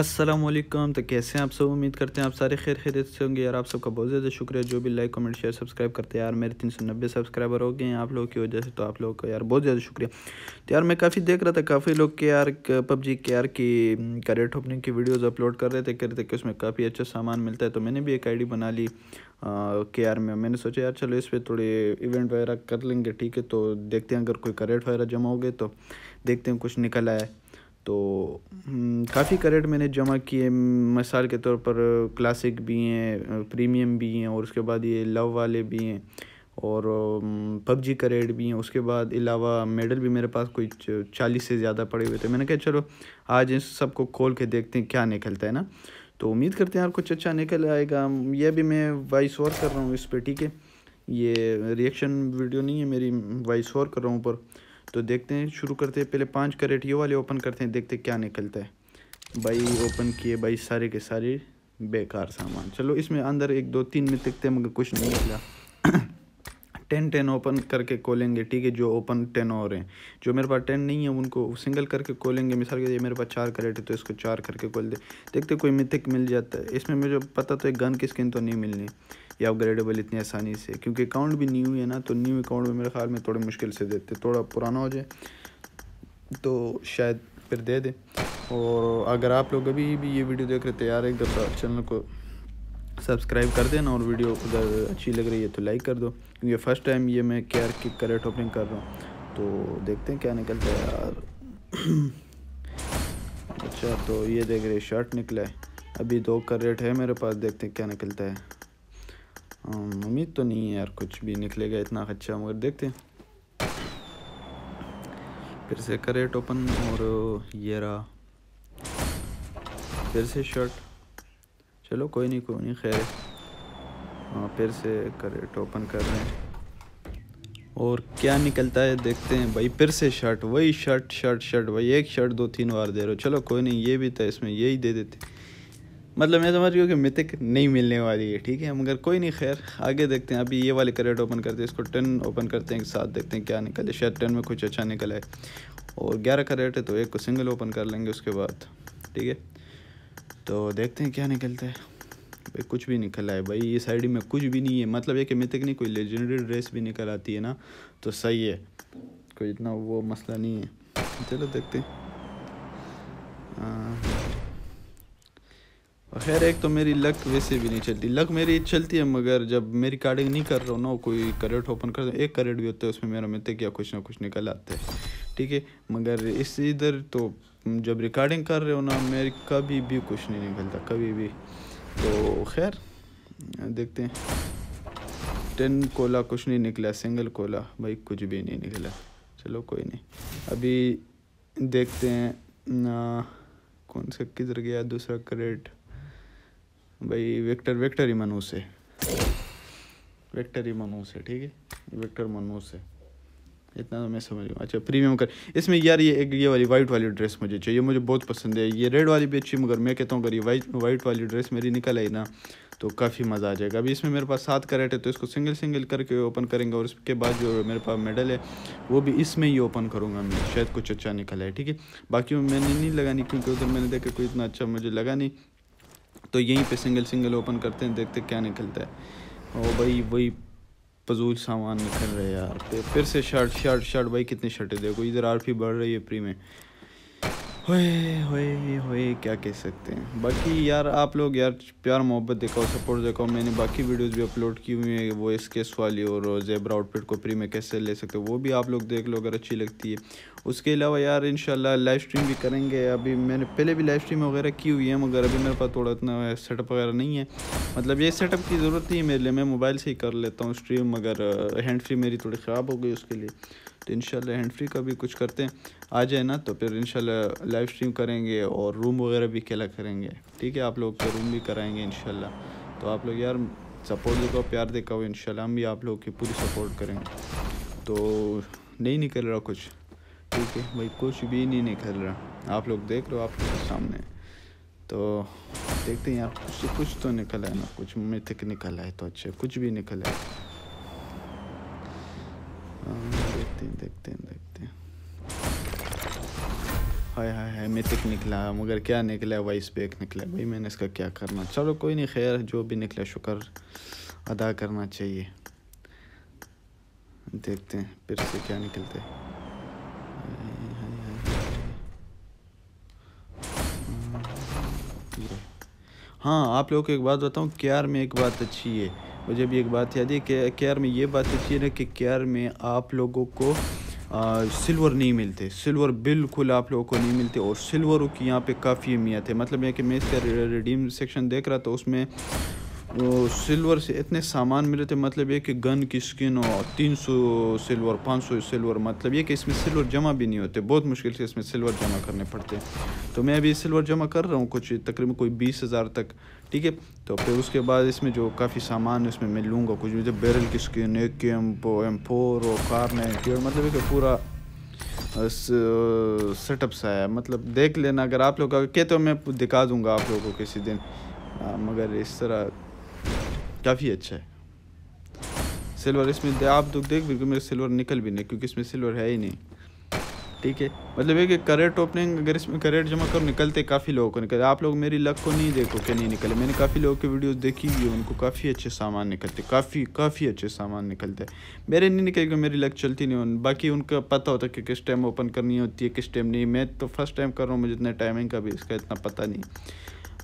असलम तो कैसे हैं आप सब उम्मीद करते हैं आप सारे खैर खैरियत से होंगे यार आप सबका बहुत ज़्यादा शुक्रिया जो भी लाइक कमेंट शेयर सब्सक्राइब करते हैं यार मेरे तीन सौ नब्बे सब्सक्राइबर हो गए हैं आप लोगों की वजह से तो आप लोगों का यार बहुत ज़्यादा शुक्रिया तो यार मैं काफ़ी देख रहा था काफ़ी लोग के यार पबजी के यार की करेट ओपनिंग की वीडियोज़ अपलोड कर रहे थे कह रहे थे कि उसमें काफ़ी अच्छा सामान मिलता है तो मैंने भी एक आई बना ली के आर में मैंने सोचा यार चलो इस पर थोड़े इवेंट वगैरह कर लेंगे ठीक है तो देखते हैं अगर कोई करेट वगैरह जमा हो गए तो देखते हैं कुछ निकल आया तो हम्म, काफ़ी करेट मैंने जमा किए मिसाल के तौर पर क्लासिक भी हैं प्रीमियम भी हैं और उसके बाद ये लव वाले भी हैं और हम्म, पबजी का रेट भी हैं उसके बाद अलावा मेडल भी मेरे पास कोई चालीस से ज़्यादा पड़े हुए थे मैंने कहा चलो आज इन सबको खोल के देखते हैं क्या निकलता है ना तो उम्मीद करते हैं यार कुछ अच्छा निकल आएगा यह भी मैं वॉइस ओवर कर रहा हूँ इस पर ठीक है ये रिएक्शन वीडियो नहीं है मेरी वॉइस ओवर कर रहा हूँ ऊपर तो देखते हैं शुरू करते हैं पहले पाँच करेट ये वाले ओपन करते हैं देखते हैं क्या निकलता है भाई ओपन किए भाई सारे के सारे बेकार सामान चलो इसमें अंदर एक दो तीन में तिकते मगर कुछ नहीं निकला टेन टेन ओपन करके खोलेंगे ठीक है जो ओपन टेन और हैं जो मेरे पास टेन नहीं है उनको सिंगल करके खोलेंगे मिसाल के लिए मेरे पास चार करेट है तो इसको चार करके खोल दे देखते कोई मिथिक मिल जाता है इसमें मुझे पता तो एक गन की स्किन तो नहीं मिलनी ये अपग्रेडेबल इतनी आसानी से क्योंकि अकाउंट भी न्यू है ना तो न्यू अकाउंट में मेरे ख्याल में थोड़े मुश्किल से देते थोड़ा पुराना हो जाए तो शायद फिर दे दें और अगर आप लोग अभी भी ये वीडियो देख रहे तैयार एक दफ़ा चैनल को सब्सक्राइब कर देना और वीडियो अगर अच्छी लग रही है तो लाइक कर दो क्योंकि फ़र्स्ट टाइम ये मैं केयर की करेट ओपनिंग कर रहा हूँ तो देखते हैं क्या निकलता है यार अच्छा तो ये देख रहे शर्ट निकला है अभी दो का रेट है मेरे पास देखते हैं क्या निकलता है हम्म, उम्मीद तो नहीं है यार कुछ भी निकलेगा इतना अच्छा मगर देखते हैं फिर से करेट ओपन और ये रहा फिर से शर्ट चलो कोई नहीं कोई नहीं खैर हाँ फिर से करेट ओपन कर रहे हैं और क्या निकलता है देखते हैं भाई फिर से शर्ट वही शर्ट शर्ट शर्ट भाई एक शर्ट दो तीन बार दे रहे हो चलो कोई नहीं ये भी था इसमें यही दे देते मतलब मैं समझ हूँ कि मिथिक नहीं मिलने वाली है ठीक है मगर कोई नहीं खैर आगे देखते हैं अभी ये वाले करेट ओपन करते हैं इसको टेन ओपन करते हैं साथ देखते हैं क्या निकले शायद टेन में कुछ अच्छा निकला है और ग्यारह करेट है तो एक को सिंगल ओपन कर लेंगे उसके बाद ठीक है तो देखते हैं क्या निकलता है भाई कुछ भी निकला है भाई ये साइड में कुछ भी नहीं है मतलब ये कि मिथिक नहीं कोई लेजेंडरी ड्रेस भी निकल आती है ना तो सही है कोई इतना वो मसला नहीं है चलो देखते हैं खैर एक तो मेरी लक वैसे भी नहीं चलती लक मेरी चलती है मगर जब मैं रिकॉर्डिंग नहीं कर रहा हूँ ना कोई करेट ओपन कर एक करेट भी होता है उसमें मेरा मिलते क्या कुछ ना कुछ निकल आते हैं ठीक है मगर इस इधर तो जब रिकॉर्डिंग कर रहे हो ना मेरे कभी भी कुछ नहीं निकलता कभी भी तो खैर देखते हैं टेन कोला कुछ नहीं निकला सिंगल कोला भाई कुछ भी नहीं निकला चलो कोई नहीं अभी देखते हैं ना कौन सा किधर गया दूसरा करेट भाई वेक्टर वेक्टर ही मनोज से वेक्टर ही से ठीक है वेक्टर मनोज से इतना तो मैं समझ गया अच्छा प्रीमियम कर इसमें यार ये एक ये वाली वाइट वाली ड्रेस मुझे चाहिए मुझे बहुत पसंद है ये रेड वाली भी अच्छी मगर मैं कहता हूँ अगर ये वाइट वाइट वाली ड्रेस मेरी निकल आई ना तो काफ़ी मज़ा आ जाएगा अभी इसमें मेरे पास सात करेट है तो इसको सिंगल सिंगल करके ओपन करेंगे और उसके बाद जो मेरे पास मेडल है वो भी इसमें ही ओपन करूँगा मैं शायद कुछ अच्छा निकला है ठीक है बाकी मैंने नहीं लगानी क्योंकि उधर मैंने देखा कोई इतना अच्छा मुझे लगा नहीं तो यहीं पे सिंगल सिंगल ओपन करते हैं देखते क्या निकलता है और भाई वही फजूल सामान निकल रहे हैं यार तो फिर से शर्ट शर्ट शर्ट भाई कितने शर्टें देखो इधर आरफी बढ़ रही है प्री में होए होए होए क्या कह सकते हैं बाकी यार आप लोग यार प्यार मोहब्बत दिखाओ सपोर्ट दिखाओ मैंने बाकी वीडियोस भी अपलोड की हुई हैं वो इस केस वाली और जेबरा आउटफिट को फ्री में कैसे ले सकते हो वो भी आप लोग देख लो अगर अच्छी लगती है उसके अलावा यार इन लाइव स्ट्रीम भी करेंगे अभी मैंने पहले भी लाइव स्ट्रीम वगैरह की हुई है मगर अभी मेरे पास थोड़ा इतना सेटअप वगैरह नहीं है मतलब ये सेटअप की ज़रूरत नहीं है मेरे लिए मैं मोबाइल से ही कर लेता हूँ स्ट्रीम मगर हैंड फ्री मेरी थोड़ी ख़राब हो गई उसके लिए तो इन हैंड फ्री का भी कुछ करते हैं आ जाए ना तो फिर इन लाइव स्ट्रीम करेंगे और रूम वगैरह भी खेला करेंगे ठीक है आप लोग का तो रूम भी कराएंगे इन तो आप लोग यार सपोर्ट देखो प्यार देखा हो इन हम भी आप लोग की पूरी सपोर्ट करेंगे तो नहीं निकल रहा कुछ ठीक है भाई कुछ भी नहीं निकल रहा आप लोग देख लो आपके सामने तो देखते हैं यार कुछ कुछ तो निकला है ना कुछ मिथिक निकला है तो अच्छा कुछ भी निकला है देखते हैं देखते हैं देखते हैं हाय हाय हाय मिथिक निकला मगर क्या निकला वाइस बैक निकला भाई मैंने इसका क्या करना चलो कोई नहीं खैर जो भी निकला शुक्र अदा करना चाहिए देखते हैं फिर से क्या निकलते है हाँ आप लोगों को एक बात बताऊँ क्यार में एक बात अच्छी है मुझे भी एक बात याद है कि केयर में ये बात होती है ना कि केयर में आप लोगों को आ, सिल्वर नहीं मिलते सिल्वर बिल्कुल आप लोगों को नहीं मिलते और सिल्वर की यहाँ पे काफ़ी अहमियत है मतलब यह कि मैं इसका रिडीम सेक्शन देख रहा था उसमें वो सिल्वर से इतने सामान मिले थे मतलब ये कि गन की स्किन और सौ सिल्वर पाँच सौ सिल्वर मतलब ये कि इसमें सिल्वर जमा भी नहीं होते बहुत मुश्किल से इसमें सिल्वर जमा करने पड़ते हैं तो मैं अभी सिल्वर जमा कर रहा हूँ कुछ तकरीबन कोई बीस हज़ार तक ठीक है तो फिर उसके बाद इसमें जो काफ़ी सामान है उसमें मैं लूँगा कुछ मुझे बैरल की skin A K M M four और कार नाइन मतलब ये कि पूरा सेटअप सा है मतलब देख लेना अगर आप लोग कहते हो मैं दिखा दूँगा आप लोगों को किसी दिन आ, मगर इस तरह काफ़ी अच्छा है सिल्वर इसमें आप तो देख बिल्कुल मेरे सिल्वर निकल भी नहीं क्योंकि इसमें सिल्वर है ही नहीं ठीक है मतलब एक कि करेट ओपनिंग अगर इसमें करेट जमा करो निकलते काफ़ी लोगों को निकलते आप लोग मेरी लक को नहीं देखो कि नहीं निकले मैंने काफ़ी लोगों की वीडियोस देखी हुई है उनको काफ़ी अच्छे सामान निकलते काफ़ी काफ़ी अच्छे सामान निकलते मेरे नहीं निकले क्योंकि मेरी लक चलती नहीं उन बाकी उनका पता होता कि किस टाइम ओपन करनी होती है किस टाइम नहीं मैं तो फर्स्ट टाइम कर रहा हूँ मुझे इतना टाइमिंग का भी इसका इतना पता नहीं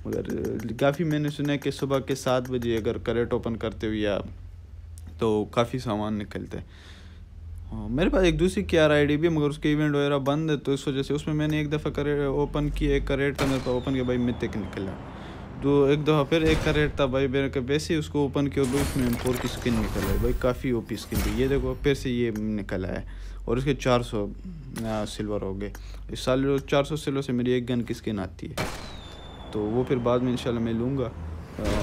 मगर काफ़ी मैंने सुना है कि सुबह के सात बजे अगर करेट ओपन करते हुए आप तो काफ़ी सामान निकलते हैं हाँ, मेरे पास एक दूसरी क्या आईडी भी मगर उसके इवेंट वगैरह बंद है तो इस वजह से उसमें मैंने एक दफ़ा करेट ओपन किया एक करेट था मेरे पास ओपन किया भाई मिथिक निकला तो एक दफ़ा फिर एक करेट था भाई मेरे के वैसे ही उसको ओपन किया भाई उसमें फोर की स्किन निकल आई भाई काफ़ी ओ पी स्किन थी ये देखो फिर से ये निकल आया और उसके चार सौ सिल्वर हो गए इस साल चार सौ सिल्वर से मेरी एक गन की स्किन आती है तो वो फिर बाद में इंशाल्लाह मैं लूँगा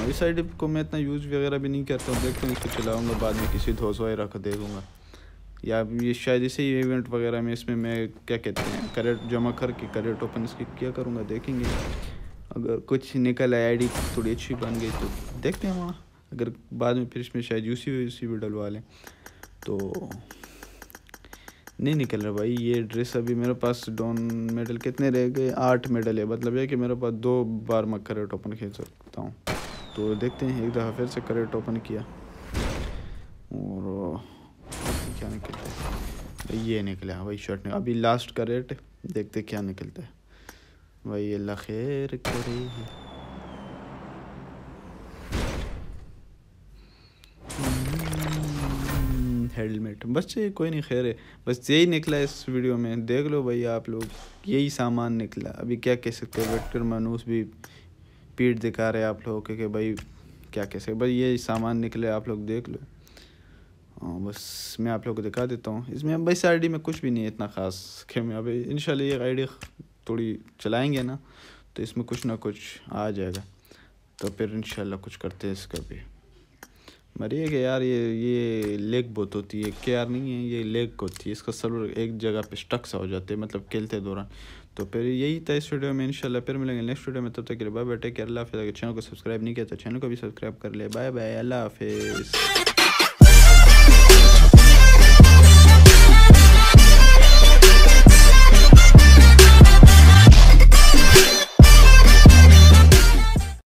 इस साइड को मैं इतना यूज़ वगैरह भी नहीं करता हूँ देखते हैं इसको चलाऊँगा बाद में किसी धोस रख दे देखूँगा या ये शायद इसी इवेंट वगैरह में इसमें मैं क्या कहते हैं करेट जमा करके करेट ओपन इसकी क्या करूँगा देखेंगे अगर कुछ निकल आए डी थोड़ी अच्छी बन गई तो देखते हैं वहाँ अगर बाद में फिर इसमें शायद यूसी यूसी भी डलवा लें तो नहीं निकल रहा भाई ये ड्रेस अभी मेरे पास डॉन मेडल कितने रह गए आठ मेडल है मतलब ये कि मेरे पास दो बार मैं करेट ओपन खेल सकता हूँ तो देखते हैं एक दफ़ा फिर से करेट ओपन किया और क्या निकलता है भाई ये निकला भाई शर्ट निकला अभी लास्ट करेट देखते क्या निकलता है भाई अल्लाह खैर करे हेलमेट बस ये कोई नहीं खैर है बस यही निकला इस वीडियो में देख लो भाई आप लोग यही सामान निकला अभी क्या कह सकते हैं डॉक्टर मानूस भी पीठ दिखा रहे आप लोगों के भाई क्या कह सकते भाई यही सामान निकले आप लोग देख लो हाँ बस मैं आप लोग को दिखा देता हूँ इसमें भाई इस आई में कुछ भी नहीं है इतना ख़ास कि मैं अभी इन ये आई थोड़ी चलाएँगे ना तो इसमें कुछ ना कुछ आ जाएगा तो फिर इन कुछ करते हैं इसका भी कि यार ये ये लेग बहुत होती है के यार नहीं है ये लेग होती है इसका सर्वर एक जगह पे स्टक सा हो जाते हैं मतलब खेलते दौरान तो फिर यही था इस वीडियो में इंशाल्लाह फिर मिलेंगे नेक्स्ट वीडियो में तब तक के लिए बाय बैठे के अल्लाह हाफिज़ अगर चैनल को सब्सक्राइब नहीं किया तो चैनल को भी सब्सक्राइब कर ले बाय बाय अल्लाह हाफिज़